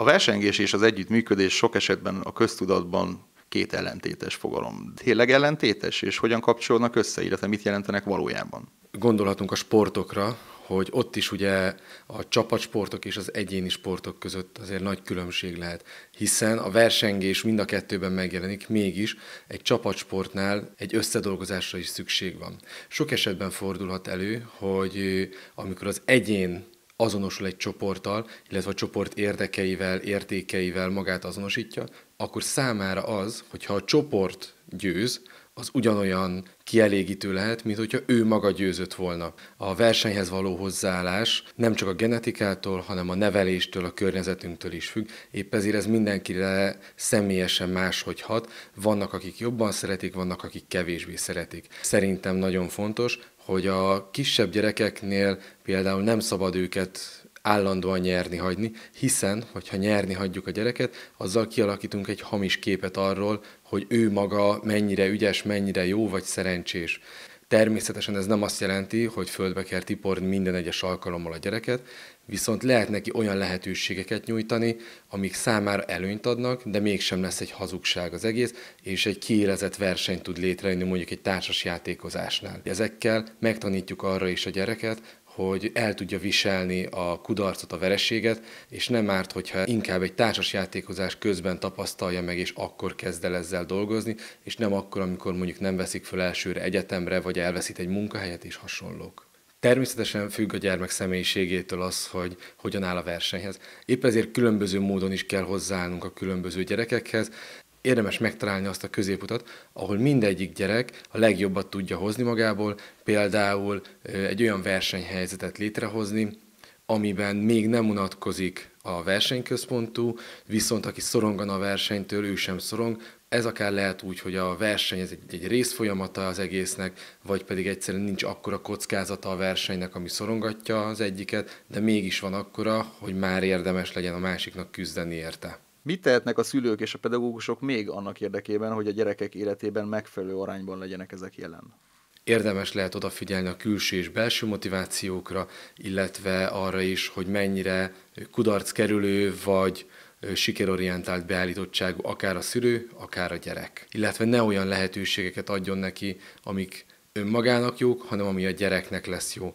A versengés és az együttműködés sok esetben a köztudatban két ellentétes fogalom. Tényleg ellentétes, és hogyan kapcsolnak össze, illetve mit jelentenek valójában? Gondolhatunk a sportokra, hogy ott is ugye a csapatsportok és az egyéni sportok között azért nagy különbség lehet, hiszen a versengés mind a kettőben megjelenik, mégis egy csapatsportnál egy összedolgozásra is szükség van. Sok esetben fordulhat elő, hogy amikor az egyén azonosul egy csoporttal, illetve a csoport érdekeivel, értékeivel magát azonosítja, akkor számára az, hogyha a csoport győz, az ugyanolyan kielégítő lehet, mint hogyha ő maga győzött volna. A versenyhez való hozzáállás nem csak a genetikától, hanem a neveléstől, a környezetünktől is függ. Épp ezért ez mindenkire személyesen máshogy hat. Vannak, akik jobban szeretik, vannak, akik kevésbé szeretik. Szerintem nagyon fontos, hogy a kisebb gyerekeknél például nem szabad őket állandóan nyerni hagyni, hiszen, hogyha nyerni hagyjuk a gyereket, azzal kialakítunk egy hamis képet arról, hogy ő maga mennyire ügyes, mennyire jó vagy szerencsés. Természetesen ez nem azt jelenti, hogy földbe kell tiporni minden egyes alkalommal a gyereket, viszont lehet neki olyan lehetőségeket nyújtani, amik számára előnyt adnak, de mégsem lesz egy hazugság az egész, és egy kiélezett verseny tud létrejönni mondjuk egy társas játékozásnál. Ezekkel megtanítjuk arra is a gyereket, hogy el tudja viselni a kudarcot, a vereséget, és nem árt, hogyha inkább egy társas játékozás közben tapasztalja meg, és akkor kezd el ezzel dolgozni, és nem akkor, amikor mondjuk nem veszik föl elsőre egyetemre, vagy elveszít egy munkahelyet, és hasonlók. Természetesen függ a gyermek személyiségétől az, hogy hogyan áll a versenyhez. Épp ezért különböző módon is kell hozzáállnunk a különböző gyerekekhez, érdemes megtalálni azt a középutat, ahol mindegyik gyerek a legjobbat tudja hozni magából, például egy olyan versenyhelyzetet létrehozni, amiben még nem unatkozik a versenyközpontú, viszont aki szorongan a versenytől, ő sem szorong. Ez akár lehet úgy, hogy a verseny ez egy, egy részfolyamata az egésznek, vagy pedig egyszerűen nincs akkora kockázata a versenynek, ami szorongatja az egyiket, de mégis van akkora, hogy már érdemes legyen a másiknak küzdeni érte. Mit tehetnek a szülők és a pedagógusok még annak érdekében, hogy a gyerekek életében megfelelő arányban legyenek ezek jelen? Érdemes lehet odafigyelni a külső és belső motivációkra, illetve arra is, hogy mennyire kudarc kerülő vagy sikerorientált beállítottságú akár a szülő, akár a gyerek. Illetve ne olyan lehetőségeket adjon neki, amik önmagának jók, hanem ami a gyereknek lesz jó.